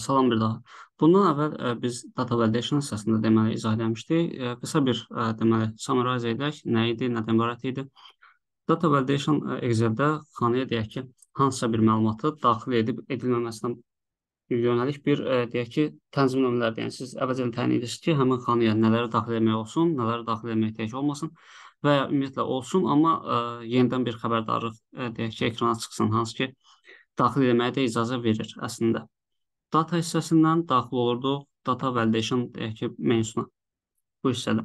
Salam bir daha. Bundan əvvəl biz data validation hissəsində deməli izah eləmişdik. Qısa bir deməli summarize edək. Nə idi, nədən ibarət idi? Data validation Excel-də xanaya deyək ki, hansısa bir məlumatı daxil edib edilməməsinə yönəlik bir deyək ki, tənzim nömrələri, yəni siz əvvəlcədən təyin edirsiniz ki, həmin xanaya nələri daxil etmək olsun, nələri daxil etmək ehtiyac olmasın və ya ümumiyyətlə olsun, amma ə, yenidən bir xəbərdarlıq deyək ki, ekrana çıxsın, hansı ki, daxil etməyə də icazə verir əslində. Data hissəsindən daxil olurduq data validation deyək ki, meyusuna bu hissədə.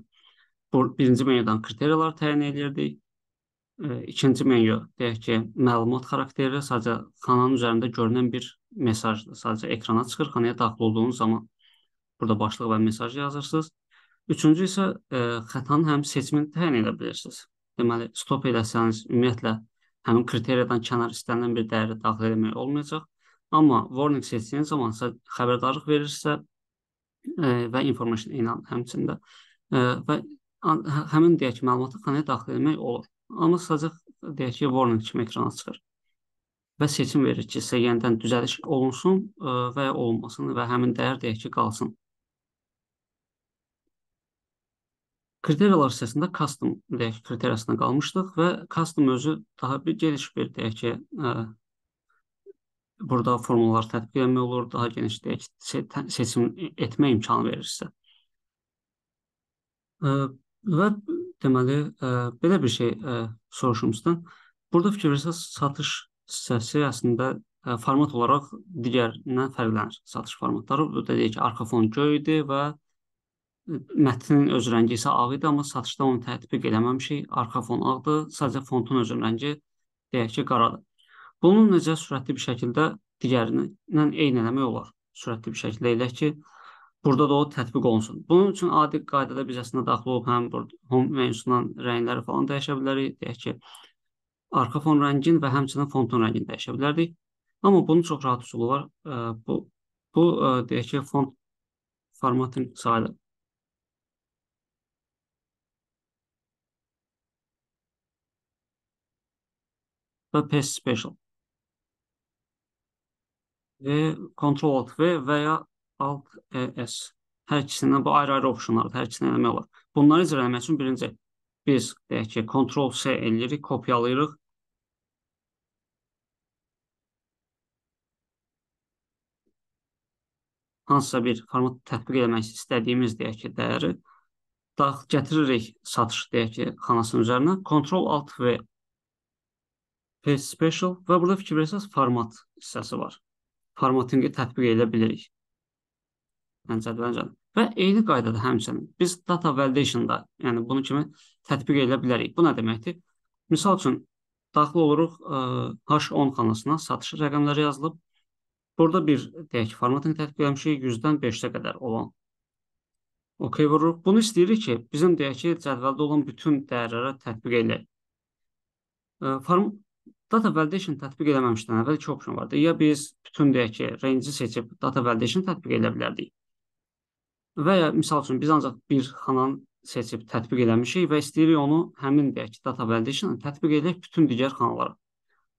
Bu, birinci menyudan kriteriyalar təyin edirdik. E, ikinci menyu deyək ki, məlumat xarakteri sadəcə xananın üzərində görünən bir mesajdır. Sadəcə ekrana çıxır, xanaya daxil olduğunuz zaman burada başlıq və mesaj yazırsınız. Üçüncü isə e, xətanın həm seçimini təyin edə bilirsiniz. Deməli, stop edəsəniz ümumiyyətlə həmin kriteriyadan kənar istənilən bir dəyəri daxil etmək olmayacaq. Amma warning seçdiyiniz zaman xəbərdarlıq verirsə ə, e, və information inal həmçində ə, e, və hə, həmin deyək ki, məlumatı xanaya daxil etmək olur. Amma sadəcə deyək ki, warning kimi ekrana çıxır və seçim verir ki, sizə yenidən düzəliş olunsun ə, e, və ya olunmasın və həmin dəyər deyək ki, qalsın. Kriteriyalar hissəsində custom deyək ki, kriteriyasına qalmışdıq və custom özü daha bir geniş bir deyək ki, ə, burada formullar tətbiq etmək olur, daha geniş deyək, seçim etmə imkanı verirsə. Və deməli belə bir şey soruşumuzdan. Burada fikir verirsəz, satış hissəsi əslində format olaraq digərindən fərqlənir. Satış formatları burada deyək ki, arxa fon göydür və mətnin öz rəngi isə ağ idi, amma satışda onu tətbiq eləməmişik. Arxa fon ağdır, sadəcə fontun öz rəngi deyək ki, qaradır. Bunu necə sürətli bir şəkildə digərinə eynələmək olar? Sürətli bir şəkildə elək ki, burada da o tətbiq olunsun. Bunun üçün adi qaydada biz əslində daxil olub həm home menyusundan rəngləri falan dəyişə bilərik. Deyək ki, arxa fon rəngini və həmçinin fontun rəngini dəyişə bilərdik. Amma bunun çox rahat üsulu var. Bu bu deyək ki, font formatın sayılır. və Paste Special. E, Ctrl Alt V və ya Alt ES. Hər ikisindən bu ayrı-ayrı optionlardır. Hər ikisindən eləmək olar. Bunları icra etmək üçün birinci biz deyək ki, Ctrl C eləyirik, kopyalayırıq. Hansısa bir format tətbiq etmək istədiyimiz deyək ki, dəyəri dax gətiririk satış deyək ki, xanasının üzərinə Ctrl Alt V Paste Special və burada fikir verirsəz format hissəsi var formatını tətbiq edə bilərik. Məncədir, məncədir. Və eyni qaydada həmçinin biz data validation-da, yəni bunu kimi tətbiq edə bilərik. Bu nə deməkdir? Məsəl üçün daxil oluruq ə, e, H10 xanasına, satış rəqəmləri yazılıb. Burada bir deyək formatını tətbiq etmişik 100-dən 5-ə qədər olan. OK vururuq. Bunu istəyirik ki, bizim deyək ki, cədvəldə olan bütün dəyərlərə tətbiq edək. E, form Data validation tətbiq eləməmişdən əvvəl iki opsiyon vardı. Ya biz bütün deyək ki, range-i seçib data validation tətbiq edə bilərdik. Və ya misal üçün biz ancaq bir xanan seçib tətbiq eləmişik və istəyirik onu həmin deyək ki, data validation tətbiq edək bütün digər xanalara.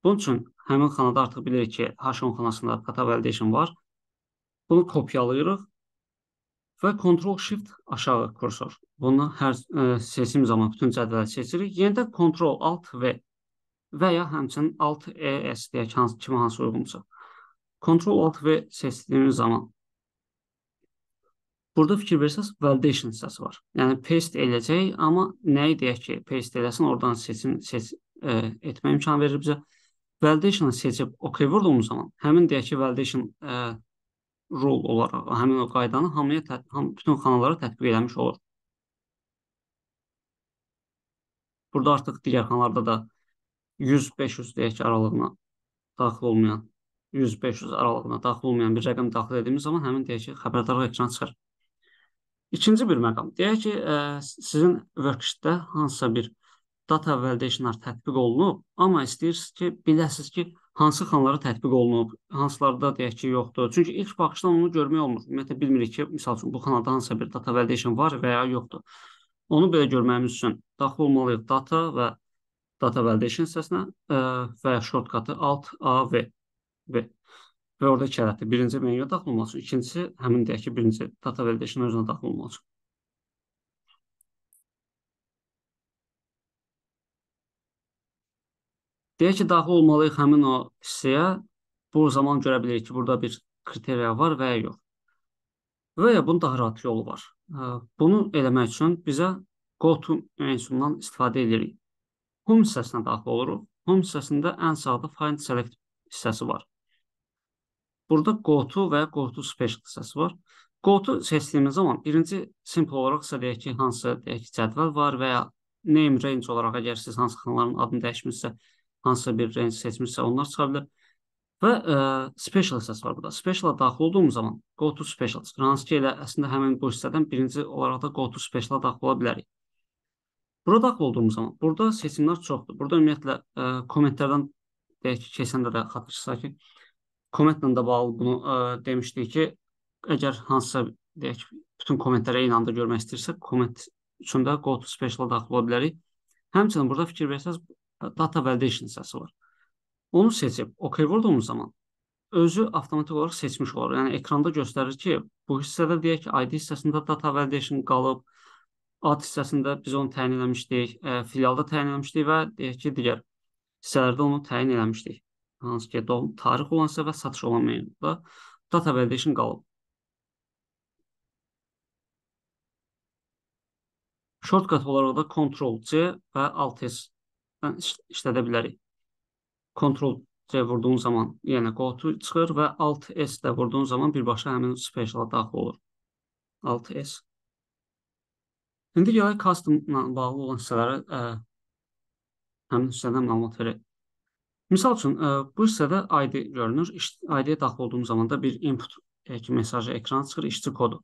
Bunun üçün həmin xanada artıq bilirik ki, H10 xanasında data validation var. Bunu kopyalayırıq və Ctrl Shift aşağı kursor. Bunu hər ə, e, seçim zaman bütün cədvəli seçirik. Yenə də Ctrl Alt V və ya həmçinin Alt ES deyək hansı kimi hansı uyğunsa. Ctrl Alt V seçdiyimiz zaman Burada fikir versəz, validation hissəsi var. Yəni paste eləyəcək, amma nəyi deyək ki, paste eləsin, oradan seçim seç ə, e, etmə imkanı verir bizə. Validation-ı seçib OK vurduğumuz zaman həmin deyək ki, validation ə, e, rule olaraq həmin o qaydanı hamıya ham, bütün xanalara tətbiq eləmiş olur. Burada artıq digər xanalarda da 100-500 deyək ki, aralığına daxil olmayan 100-500 aralığına daxil olmayan bir rəqəm daxil etdiyimiz zaman həmin deyək ki, xəbərdarlıq ekrana çıxır. İkinci bir məqam. Deyək ki, ə, e, sizin worksheet-də hansısa bir data validationlar tətbiq olunub, amma istəyirsiniz ki, biləsiniz ki, hansı xanlara tətbiq olunub, hansılarda deyək ki, yoxdur. Çünki ilk baxışdan onu görmək olmur. Ümumiyyətlə bilmirik ki, məsəl üçün bu xanada hansısa bir data validation var və ya yoxdur. Onu belə görməyimiz üçün daxil olmalıyıq data və data validation hissəsinə e, və shortcutu alt A V. V. Və orada iki ədəddir. Birinci menyuya daxil olmaq üçün, ikincisi həmin deyək ki, birinci data validation özünə daxil olmaq üçün. Deyək ki, daxil olmalıyıq həmin o hissəyə. Bu zaman görə bilərik ki, burada bir kriteriya var və ya yox. Və ya bunun daha rahat yolu var. E, bunu eləmək üçün bizə GoToMentiondan istifadə edirik. Home hissəsinə daxil oluruq. Home hissəsində ən sağda Find Select hissəsi var. Burada Go-to və Go-to Special hissəsi var. Go-to seçdiyimiz zaman birinci simple olaraq isə deyək ki, hansı deyək ki, cədvəl var və ya name range olaraq əgər siz hansı xanların adını dəyişmişsə, hansısa bir range seçmişsə, onlar çıxa bilər. Və ə, e, special hissəsi var burada. Speciala daxil olduğumuz zaman go to special çıxır. Hansı ki, elə əslində həmin bu hissədən birinci olaraq da go to speciala daxil ola bilərik. Burada daxil olduğumuz zaman burada seçimlər çoxdur. Burada ümumiyyətlə ə, e, kommentlərdən deyək ki, keçəndə də xatırlayırsa ki, kommentlə də bağlı bunu ə, e, demişdik ki, əgər hansısa deyək ki, bütün kommentlərə eyni anda görmək istəyirsə, komment üçün də go to special daxil ola bilərik. Həmçinin burada fikir versəz data validation hissəsi var. Onu seçib OK vurduğumuz zaman özü avtomatik olaraq seçmiş olur. Yəni ekranda göstərir ki, bu hissədə deyək ki, ID hissəsində data validation qalıb, Ad hissəsində biz onu təyin eləmişdik, ə, e, filialda təyin eləmişdik və deyək ki, digər hissələrdə onu təyin eləmişdik. Hansı ki, doğum tarix olansa və satış olan meyvədə data validation qalıb. Shortcut olaraq da Ctrl-C və Alt-S işlədə bilərik. Ctrl-C vurduğun zaman, yəni qodu çıxır və Alt-S də vurduğun zaman birbaşa həmin speciala daxil olur. Alt-S. İndi gələk custom-la bağlı olan hissələrə ə, həmin hissədən məlumat verək. Misal üçün, ə, e, bu hissədə ID görünür. ID-yə daxil olduğum zaman da bir input e, ki, mesajı ekrana çıxır, işçi kodu.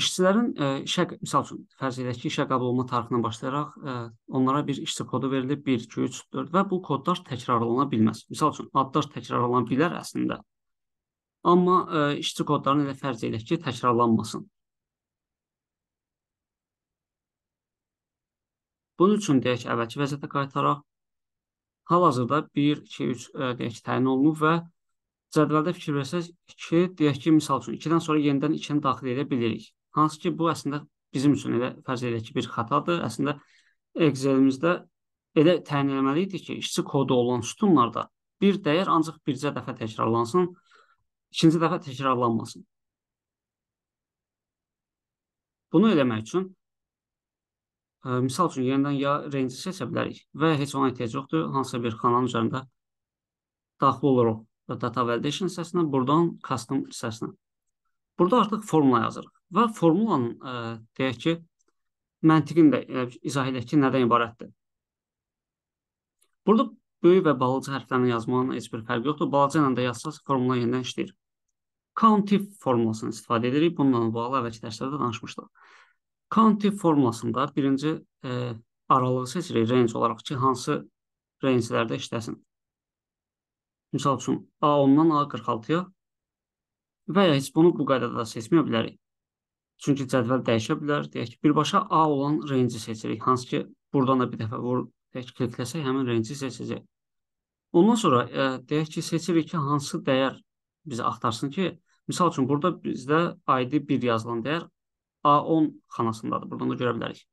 İşçilərin ə, e, işə, misal üçün, fərz edək ki, işə qəbul olma tarixindən başlayaraq ə, onlara bir işçi kodu verilib 1, 2, 3, 4 və bu kodlar təkrarlana bilməz. Misal üçün, adlar təkrarlana bilər əslində, Amma ə, e, işçi kodlarını elə fərz edək ki, təkrarlanmasın. Bunun üçün deyək əvvəlki vəziyyətə qaytaraq. Hal-hazırda 1, 2, 3 ə, deyək ki, təyin olunub və cədvəldə fikir versək 2, deyək ki, misal üçün 2-dən sonra yenidən 2-ni daxil edə bilirik. Hansı ki, bu əslində bizim üçün elə fərz edək ki, bir xətadır. Əslində Excel-imizdə elə təyin etməli idi ki, işçi kodu olan sütunlarda bir dəyər ancaq bircə dəfə təkrarlansın ikinci dəfə təkrarlanmasın. Bunu eləmək üçün ə, e, misal üçün yenidən ya range seçə bilərik və heç ona ehtiyac yoxdur. Hansısa bir xananın üzərində daxil oluruq və data validation hissəsinə, buradan custom hissəsinə. Burada artıq formula yazırıq və formulanın ə, e, deyək ki, məntiqini də ə, e, izah edək ki, nədən ibarətdir. Burada böyük və balaca hərflərini yazmanın heç bir fərqi yoxdur. Balaca ilə də yazsaq formula yenidən işləyir. County formulasını istifadə edirik. Bununla bağlı əvvəlki dərslərdə danışmışdıq. County formulasında birinci e, aralığı seçirik range olaraq ki, hansı rangelərdə işləsin. Misal üçün, A10-dan A46-ya və ya heç bunu bu qaydada da seçməyə bilərik. Çünki cədvəl dəyişə bilər. Deyək ki, birbaşa A olan range seçirik. Hansı ki, buradan da bir dəfə vur, deyək ki, klikləsək həmin range seçəcək. Ondan sonra e, deyək ki, seçirik ki, hansı dəyər bizə axtarsın ki, misal üçün burada bizdə ID 1 yazılan dəyər A10 xanasındadır. Buradan da görə bilərik.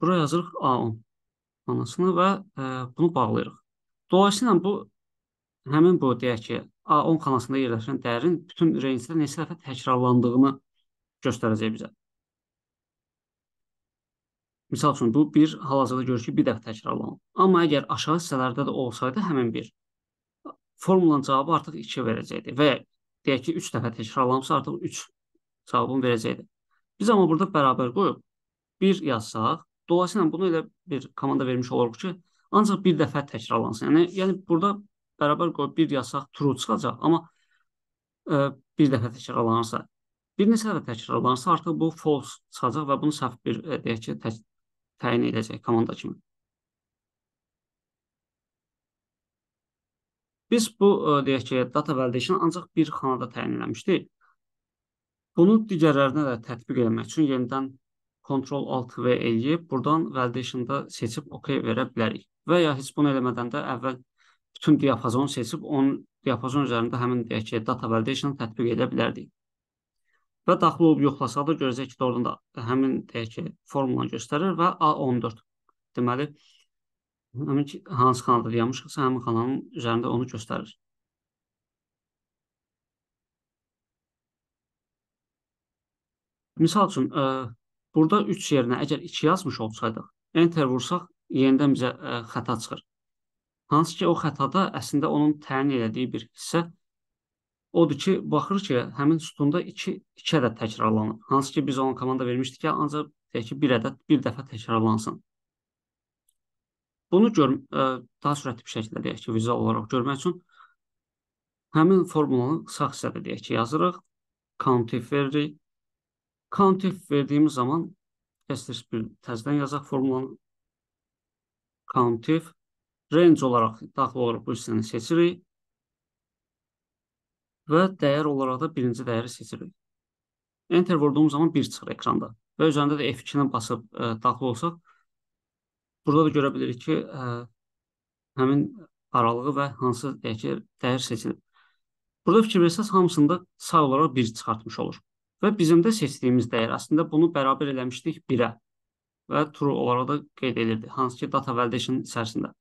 Buraya yazırıq A10 xanasını və ə, e, bunu bağlayırıq. Dolayısıyla bu həmin bu deyək ki, A10 xanasında yerləşən dəyərin bütün range-də neçə dəfə təkrarlandığını göstərəcək bizə. Misal üçün, bu bir hal-hazırda görür ki, bir dəfə təkrarlanır. Amma əgər aşağı hissələrdə də olsaydı, həmin bir formulanın cavabı artıq 2 verəcəkdi və deyək ki, 3 dəfə təkrarlansa artıq 3 cavabını verəcəkdi. Biz amma burada bərabər qoyuq 1 yazsaq, dolayısıyla bunu elə bir komanda vermiş oluruq ki, ancaq bir dəfə təkrarlansın. Yəni, yəni burada bərabər qoyub 1 yazsaq true çıxacaq, amma ə, e, bir dəfə təkrarlanırsa, bir neçə dəfə təkrarlanırsa artıq bu false çıxacaq və bunu səhv bir e, deyək ki, tə təyin edəcək komanda kimi. Biz bu e, deyək ki, data validation ancaq bir xanada təyin eləmişdik. Bunu digərlərinə də tətbiq etmək üçün yenidən Ctrl Alt V eləyib buradan validation-da seçib OK verə bilərik. Və ya heç bunu eləmədən də əvvəl bütün diapazonu seçib onun diapazon üzərində həmin deyək ki, data validation tətbiq edə bilərdik. Və daxil olub yoxlasaq da görəcək ki, oradan da həmin deyək ki, formula göstərir və A14. Deməli, Həmin ki, hansı kanalda dayanmışıqsa, həmin kanalın üzərində onu göstərir. Misal üçün, ə, e, burada 3 yerinə əgər 2 yazmış olsaydıq, enter vursaq, yenidən bizə ə, e, xəta çıxır. Hansı ki, o xətada əslində onun təyin elədiyi bir hissə odur ki, baxır ki, həmin sütunda 2 2 ədəd təkrarlanır. Hansı ki, biz ona komanda vermişdik ki, ancaq deyək ki, 1 ədəd bir dəfə təkrarlansın. Bunu gör ə, e, daha sürətli bir şəkildə deyək ki, vizual olaraq görmək üçün həmin formulanı sağ hissədə deyək ki, yazırıq, countif veririk. Countif verdiyimiz zaman test bir təzədən yazaq formulanı. Countif range olaraq daxil olaraq bu hissəni seçirik və dəyər olaraq da birinci dəyəri seçirik. Enter vurduğum zaman 1 çıxır ekranda və üzərində də F2-dən basıb ə, e, daxil olsaq, Burada da görə bilirik ki, ə, e, həmin aralığı və hansı deyək ki, dəyər seçilib. Burada fikir versəz hamısında sağ olaraq 1 çıxartmış olur. Və bizim də seçdiyimiz dəyər əslində bunu bərabər eləmişdik 1-ə və true olaraq da qeyd edirdi. Hansı ki, data validation içərisində.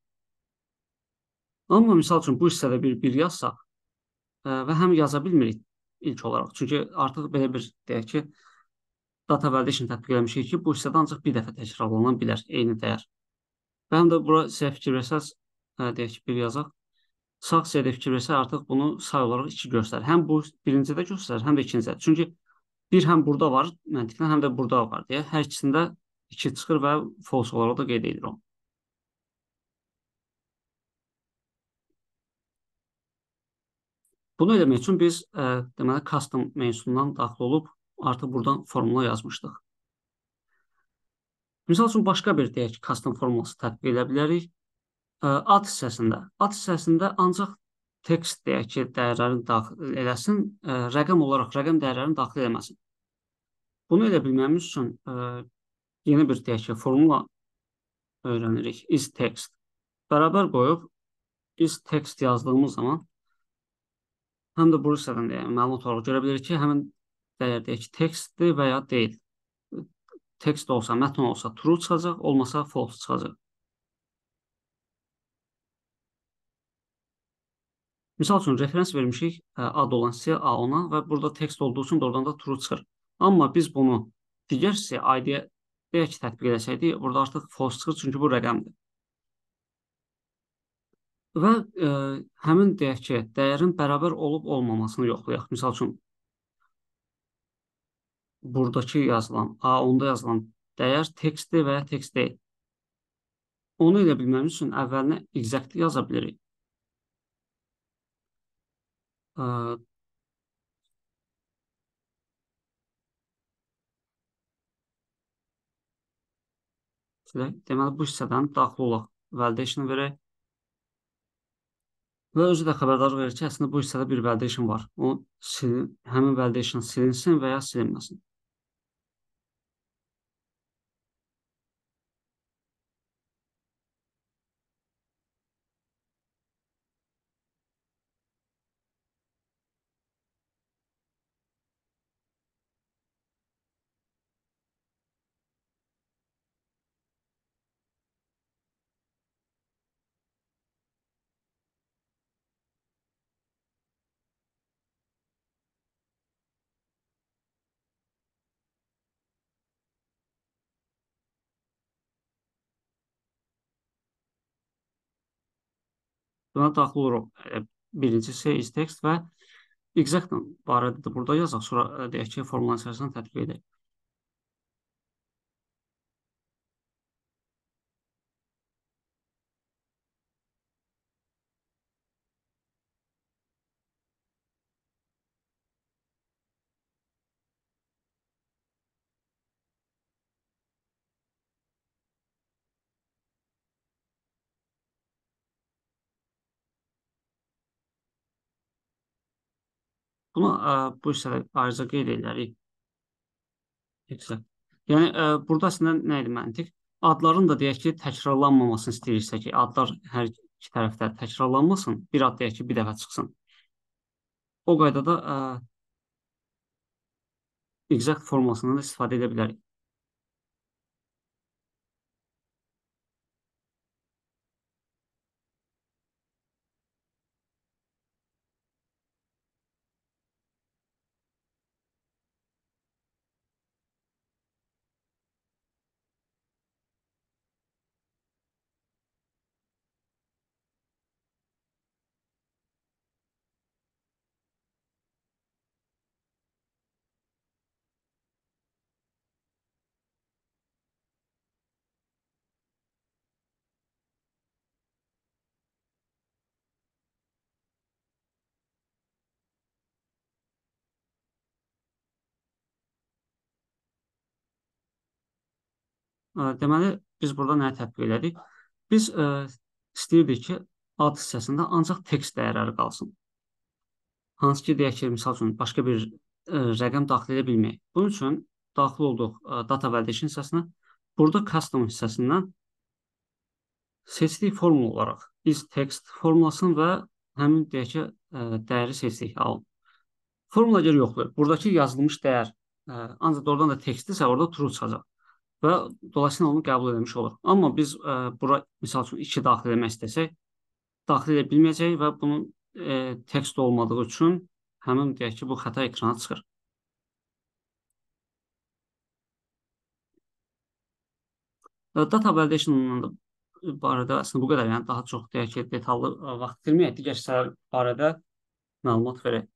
Amma misal üçün bu hissədə bir 1 yazsaq ə, e, və həm yaza bilmirik ilk olaraq. Çünki artıq belə bir deyək ki, data validation tətbiq eləmişik ki, bu hissədə ancaq bir dəfə təkrarlanan bilər eyni dəyər. Mən də bura sizə fikir versəz, deyək ki, bir yazaq. Sağ siyada fikir versə artıq bunu sağ olaraq 2 göstərir. Həm bu birincidə göstərir, həm də ikincidə. Çünki bir həm burada var məntiqlə, həm də burada var deyə hər ikisində 2 çıxır və false olaraq da qeyd edilir onu. Bunu eləmək üçün biz ə, e, deməli custom meysundan daxil olub artıq buradan formula yazmışdıq. Misal üçün başqa bir deyək ki, custom formulası tətbiq edə bilərik. Ad hissəsində, ad hissəsində ancaq tekst deyək ki, dəyərlərini daxil eləsin, rəqəm olaraq rəqəm dəyərlərini daxil eləməsin. Bunu elə bilməyimiz üçün yeni bir deyək ki, formula öyrənirik. Is text. Bərabər qoyub is text yazdığımız zaman həm də bu hissədən yəni, məlumat olaraq görə bilirik ki, həmin dəyər deyək ki, tekstdir və ya deyil. Text olsa, mətn olsa true çıxacaq, olmasa false çıxacaq. Misal üçün, referans vermişik ad olan C, A ona və burada text olduğu üçün doğrudan da true çıxır. Amma biz bunu digər C, ID-yə deyək ki, tətbiq edəsəkdik, burada artıq false çıxır, çünki bu rəqəmdir. Və ə, həmin deyək ki, dəyərin bərabər olub-olmamasını yoxlayaq. Misal üçün, buradakı yazılan, A10-da yazılan dəyər tekstdir və ya tekst deyil. Onu elə bilməyimiz üçün əvvəlinə exactly yaza bilirik. Ə, Deməli, bu hissədən daxil olaq. Validation-ı verək. Və özü də xəbərdar verir ki, əslində bu hissədə bir validation var. O silin, həmin validation silinsin və ya silinməsin. Buna daxil oluruq birincisi is text və exact barədə də burada yazaq, sonra e, deyək ki, formulanın içərisində tətbiq edək. Bunu ə, e, bu hissədə ayrıca qeyd edərik. Yüksək. Yəni ə, burada əslində nə idi məntiq? Adların da deyək ki, təkrarlanmamasını istəyirsə ki, adlar hər iki tərəfdə təkrarlanmasın, bir ad deyək ki, bir dəfə çıxsın. O qaydada ə, e, exact formasından da istifadə edə bilərik. deməli biz burada nə tətbiq elədik? Biz ə, istəyirdik ki, ad hissəsində ancaq tekst dəyərləri qalsın. Hansı ki, deyək ki, misal üçün başqa bir ə, rəqəm daxil edə bilməyik. Bunun üçün daxil olduq ə, data validation hissəsinə. Burada custom hissəsindən seçdik formula olaraq is text formulasını və həmin deyək ki, ə, dəyəri seçdik al. Formula görə yoxlayır. Buradakı yazılmış dəyər ə, ancaq oradan da tekstdirsə, orada true çıxacaq və dolayısıyla onu qəbul etmiş olur. Amma biz ə, e, bura məsəl üçün 2 daxil etmək istəsək, daxil edə bilməyəcəyik və bunun ə, e, tekst olmadığı üçün həmin deyək ki, bu xəta ekrana çıxır. E, data validation barədə əslində bu qədər, yəni daha çox deyək ki, detallı vaxt itirməyək, digər səhər barədə məlumat verək.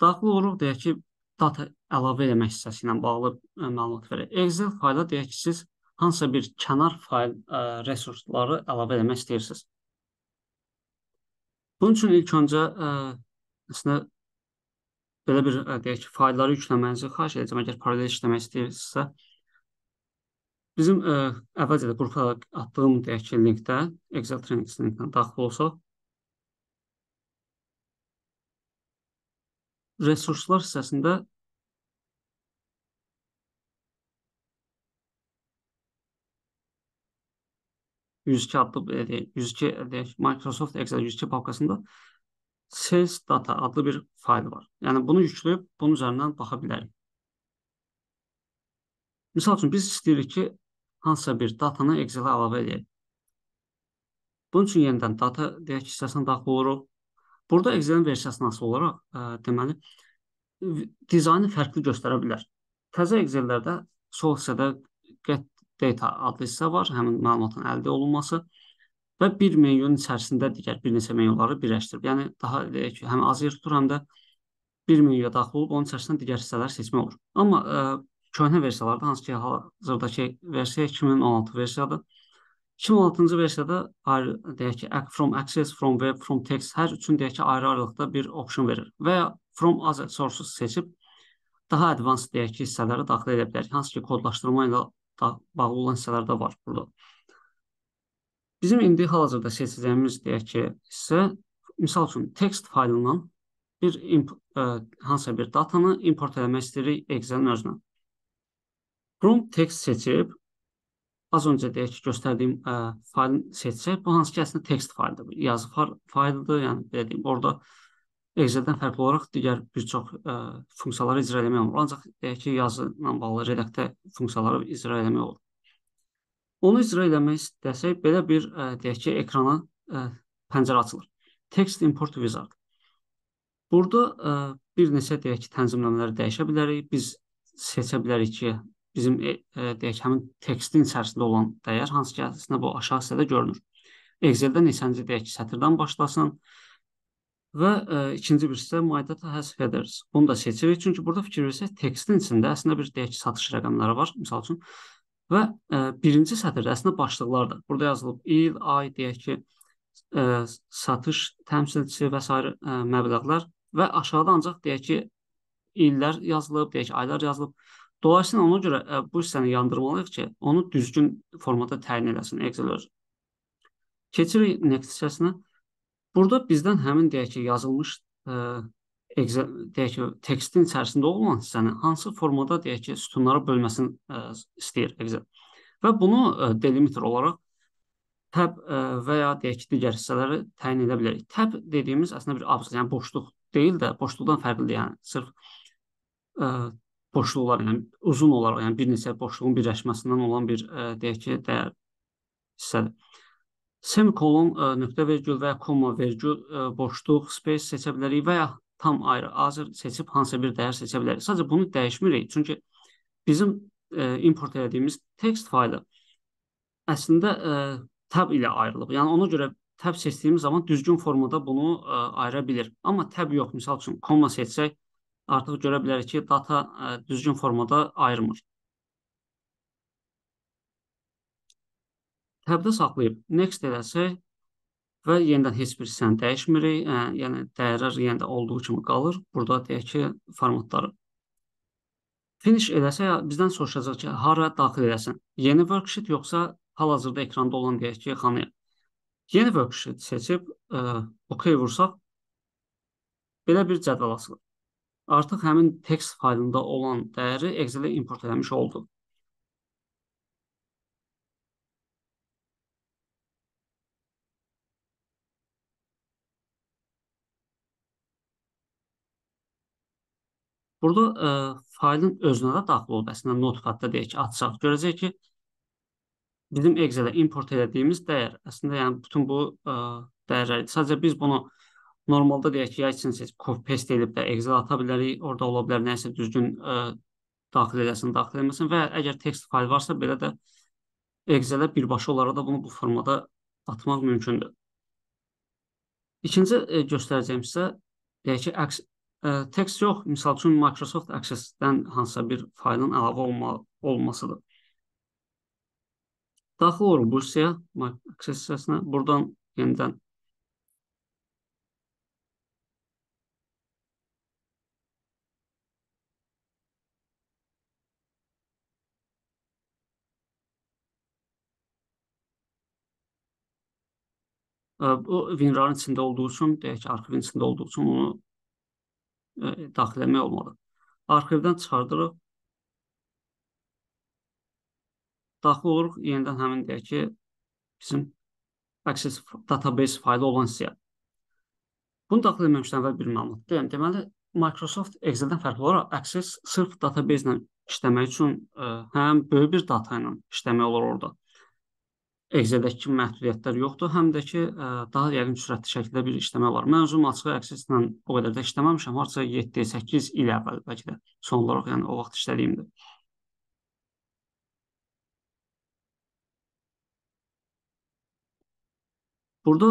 Daxil oluruq deyək ki, data əlavə eləmək hissəsi ilə bağlı ə, e, məlumat verir. Excel fayla deyək ki, siz hansısa bir kənar fayl ə, e, resursları əlavə eləmək istəyirsiniz. Bunun üçün ilk öncə ə, e, əslində belə bir ə, deyək ki, faylları yükləmənizi xahiş edəcəm əgər paralel işləmək istəyirsinizsə. Bizim ə, əvvəlcə də qrupa atdığım deyək ki, linkdə Excel trainings linkinə daxil olsaq, resurslar hissəsində yüz iki adlı belə deyək, 102 e, deyək, Microsoft Excel 102 papkasında sales data adlı bir fayl var. Yəni bunu yükləyib bunun üzərindən baxa bilərik. Məsəl üçün biz istəyirik ki, hansısa bir datanı Excel-ə əlavə edək. Bunun üçün yenidən data deyək hissəsinə daxil oluruq. Burada ekzelen versiyasına asılı olaraq, ə, e, deməli, dizaynı fərqli göstərə bilər. Təzə ekzellərdə sol hissədə get data adlı hissə var, həmin məlumatın əldə olunması və bir menyunun içərisində digər bir neçə menyuları birləşdirib. Yəni daha deyək ki, həm az yer tutur, həm də bir menyuya daxil olub onun içərisindən digər hissələr seçmək olur. Amma ə, e, köhnə versiyalarda hansı ki, hazırdakı versiya 2016 versiyadır. 2016-cı versiyada ayrı deyək ki, from access, from web, from text hər üçün deyək ki, ayrı-ayrılıqda bir option verir və ya from other sources seçib daha advanced deyək ki, hissələri daxil edə bilərik. Hansı ki, kodlaşdırma ilə bağlı olan hissələr də var burada. Bizim indi hal-hazırda seçəcəyimiz deyək ki, hissə misal üçün text faylından bir ə, hansısa bir datanı import eləmək istəyirik Excel-in özünə. From text seçib az öncə deyək ki, göstərdiyim ə, fayl seçsək, bu hansı ki, əslində tekst faylıdır, yazı faylıdır, yəni belə deyim, orada Excel-dən fərqli olaraq digər bir çox ə, funksiyaları icra etmək olur, ancaq deyək ki, yazı ilə bağlı redaktə funksiyaları icra etmək olur. Onu icra etmək istəsək, belə bir ə, deyək ki, ekrana ə, pəncərə açılır. Text import wizard. Burada ə, bir neçə deyək ki, tənzimləmələri dəyişə bilərik. Biz seçə bilərik ki, bizim e, e, deyək həmin tekstin içərisində olan dəyər hansı ki, əslində bu aşağı hissədə görünür. Excel-də neçənci deyək ki, sətirdən başlasın və e, ikinci bir hissə müayidə həsr ederiz. Bunu da seçirik çünki burada fikir versək tekstin içində əslində bir deyək ki, satış rəqəmləri var, məsəl üçün. Və e, birinci sətirdə əslində başlıqlardır. Burada yazılıb il, ay deyək ki, e, satış təmsilçisi və s. E, məbləğlər və aşağıda ancaq deyək ki, illər yazılıb, deyək ki, aylar yazılıb. Dolayısıyla ona görə ə, e, bu hissəni yandırmalıyıq ki, onu düzgün formada təyin eləsin Excel öz. Keçirik next hissəsinə. Burada bizdən həmin deyək ki, yazılmış ə, e, Excel deyək ki, tekstin içərisində olan hissəni hansı formada deyək ki, sütunlara bölməsini ə, e, istəyir Excel. Və bunu ə, delimiter olaraq tab ə, və ya deyək ki, digər hissələri təyin edə bilərik. Tab dediyimiz əslində bir abzas, yəni boşluq deyil də, boşluqdan fərqlidir, yəni sırf ə, boşluqlar, yəni uzun olaraq, yəni bir neçə boşluğun birləşməsindən olan bir ə, e, deyək ki, dəyər hissədir. Semikolon ə, e, nöqtə vergül və ya koma vergül ə, e, boşluq space seçə bilərik və ya tam ayrı azır seçib hansısa bir dəyər seçə bilərik. Sadəcə bunu dəyişmirik, çünki bizim ə, import etdiyimiz text faylı əslində ə, tab ilə ayrılıb. Yəni ona görə tab seçdiyimiz zaman düzgün formada bunu ə, ayıra bilir. Amma tab yox. Məsəl üçün koma seçsək artıq görə bilərik ki, data e, düzgün formada ayırmır. Təbdə saxlayıb next eləsək və yenidən heç bir hissəni dəyişmirik. Ə, e, yəni dəyərlər yenə də olduğu kimi qalır. Burada deyək ki, formatları Finish eləsə bizdən soruşacaq ki, hara daxil eləsən? Yeni worksheet yoxsa hal-hazırda ekranda olan deyək ki, xanaya. Yeni worksheet seçib ə, e, OK vursaq belə bir cədvəl açılır artıq həmin text faylında olan dəyəri Excel-ə import etmiş olduq. Burada ə, e, faylın özünə də daxil olub. Əslində notepad-da deyək ki, açsaq görəcək ki, bizim Excel-ə import etdiyimiz dəyər əslində yəni bütün bu ə, e, dəyərlərdir. Sadəcə biz bunu normalda deyək ki, ya için seç copy paste edib də Excel ata bilərik, orada ola bilər nəsə düzgün ə, daxil edəsin, daxil etməsin və əgər text fayl varsa belə də Excel-ə birbaşa olaraq da bunu bu formada atmaq mümkündür. İkinci ə, e, göstərəcəyim sizə deyək ki, əks, ə, text yox, misal üçün Microsoft Access-dən hansısa bir faylın əlavə olma, olmasıdır. Daxil oluruq bu hissəyə, Access hissəsinə. Buradan yenidən bu WinRAR-ın içində olduğu üçün, deyək ki, arxivin içində olduğu üçün onu ə, e, daxil etmək olmadı. Arxivdən çıxardırıq. Daxil oluruq yenidən həmin deyək ki, bizim Access Database faylı olan siyah. Bunu daxil etməmişdən əvvəl bir məlumat deyəm. Deməli, Microsoft Excel-dən fərqli olaraq Access sırf database ilə işləmək üçün ə, e, həm böyük bir data ilə işləmək olur orada. Excel-dəki məhdudiyyətlər yoxdur, həm də ki, ə, daha yəqin sürətli şəkildə bir işləmə var. Mən özüm açıq əkseslə o qədər də işləməmişəm, harca 7-8 il əvvəl bəlkə də son olaraq, yəni o vaxt işlədiyimdir. Burada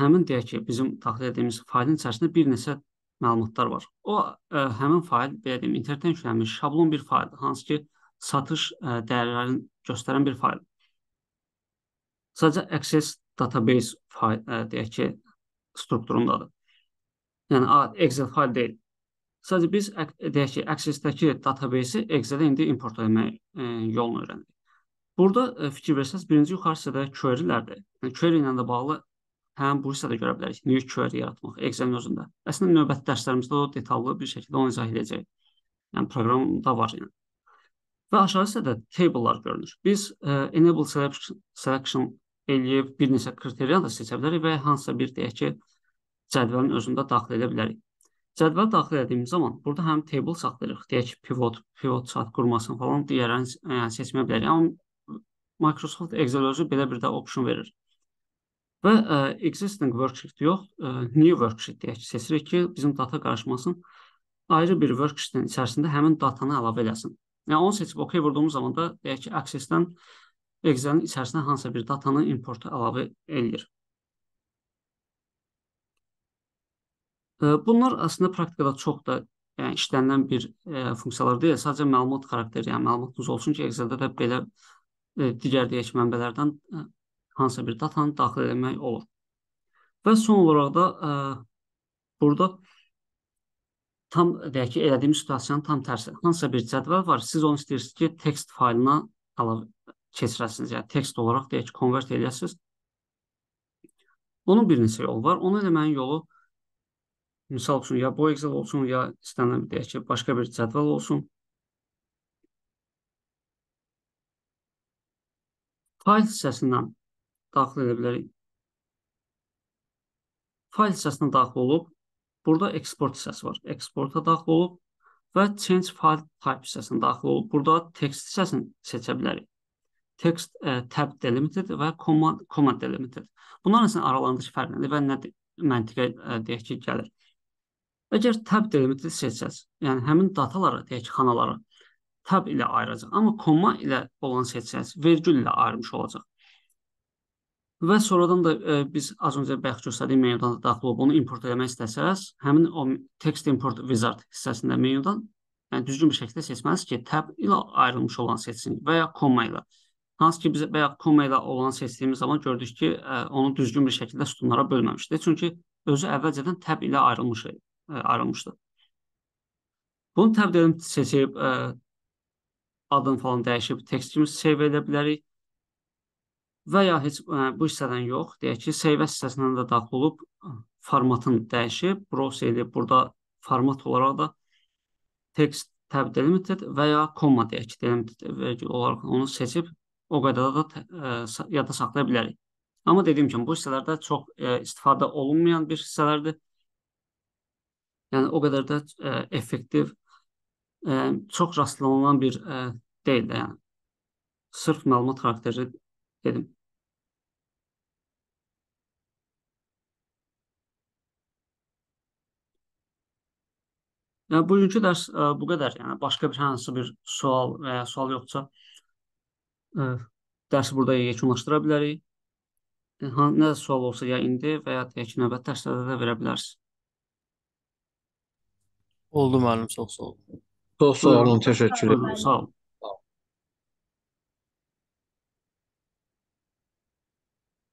həmin deyək ki, bizim daxil etdiyimiz faylın içərisində bir neçə məlumatlar var. O ə, həmin fayl, belə deyim, internetdən yüklənmiş şablon bir fayldır, hansı ki, satış ə, dəyərlərini göstərən bir fayldır. Sadəcə access database fayl, ə, deyək ki, strukturundadır. Yəni Excel fayl deyil. Sadəcə biz deyək ki, Access-dəki database-i Excel-ə indi import etmək e, yolunu öyrəndik. Burada e, fikir versəz, birinci yuxarı hissədə query-lərdir. Yəni query ilə də bağlı həm bu hissədə görə bilərik. New query yaratmaq Excel-in özündə. Əslində növbəti dərslərimizdə o detallı bir şəkildə onu izah edəcək. Yəni proqramda var yəni. Və aşağı hissədə table-lar görünür. Biz e, enable selection, selection eləyib bir neçə kriteriya da seçə bilərik və hansısa bir deyək ki, cədvəlin özündə daxil edə bilərik. Cədvəl daxil etdiyimiz zaman burada həm table saxlayırıq, deyək ki, pivot, pivot chart qurmasını falan digərlərini e, yəni seçmək bilərik. Amma Microsoft Excel özü belə bir də option verir. Və ə, e, existing worksheet yox, ə, e, new worksheet deyək ki, seçirik ki, bizim data qarışmasın. Ayrı bir worksheetin içərisində həmin datanı əlavə eləsin. Yəni onu seçib OK vurduğumuz zaman da deyək ki, Access-dən Excel-in içərisinə hansısa bir datanı importa əlavə eləyir. E, bunlar aslında praktikada çox da yəni, işlənilən bir ə, e, funksiyalar deyil, sadəcə məlumat xarakteri, yəni məlumatınız olsun ki, Excel-də də belə ə, e, digər deyək mənbələrdən ə, hansısa bir datanı daxil etmək olur. Və son olaraq da ə, burada tam deyək ki, elədiyimiz situasiyanın tam tərsi. Hansısa bir cədvəl var, siz onu istəyirsiniz ki, tekst faylına əlavə keçirəsiniz, yəni tekst olaraq deyək ki, konvert edəsiniz. Onun bir neçə yolu var. Onun eləmənin yolu misal üçün ya bu Excel olsun, ya istənilən deyək ki, başqa bir cədvəl olsun. Fayl hissəsindən daxil edə bilərik. Fayl hissəsindən daxil olub, burada export hissəsi var. Exporta daxil olub və change file type hissəsindən daxil olub. Burada text hissəsini seçə bilərik text ə, e, tab delimited və command, command delimited. Bunların arasında aralandakı fərq nədir və nə məntiqə ə, e, deyək ki, gəlir. Əgər tab delimited seçsəz, yəni həmin dataları, deyək ki, xanaları tab ilə ayıracaq, amma komma ilə olan seçsəz, vergül ilə ayırmış olacaq. Və sonradan da ə, e, biz az öncə bayaq göstərdiyim menyudan da daxil olub onu import etmək istəsəz, həmin o text import wizard hissəsində menyudan yəni düzgün bir şəkildə seçməlisiniz ki, tab ilə ayrılmış olan seçsin və ya komma ilə. Hansı ki, biz bayaq koma ilə olan seçdiyimiz zaman gördük ki, ə, e, onu düzgün bir şəkildə sütunlara bölməmişdi. Çünki özü əvvəlcədən təb ilə ayrılmış, ə, e, ayrılmışdı. Bunu təb dedim seçib, ə, e, adını falan dəyişib, tekstimizi save edə bilərik. Və ya heç ə, bu hissədən yox, deyək ki, save hissəsindən də daxil olub, formatını dəyişib, browse edib, burada format olaraq da tekst tab delimited və ya comma deyək ki, delimited olaraq onu seçib o qədər də ə, e, yadda saxlaya bilərik. Amma dediyim kimi bu hissələrdə çox ə, e, istifadə olunmayan bir hissələrdir. Yəni o qədər də ə, e, effektiv ə, çox rastlanılan bir ə, deyil də yəni. Sırf məlumat xarakterli dedim. Yəni bugünkü dərs ə, bu qədər. Yəni başqa bir hansı bir sual və ya sual yoxsa dərsi burada yekunlaşdıra bilərik. Nə sual olsa ya indi və ya deyək ki, növbəti dərslərdə də verə bilərsiniz. Oldu müəllim, çox sağ olun. Çox sağ olun, təşəkkür edirəm. Sağ olun.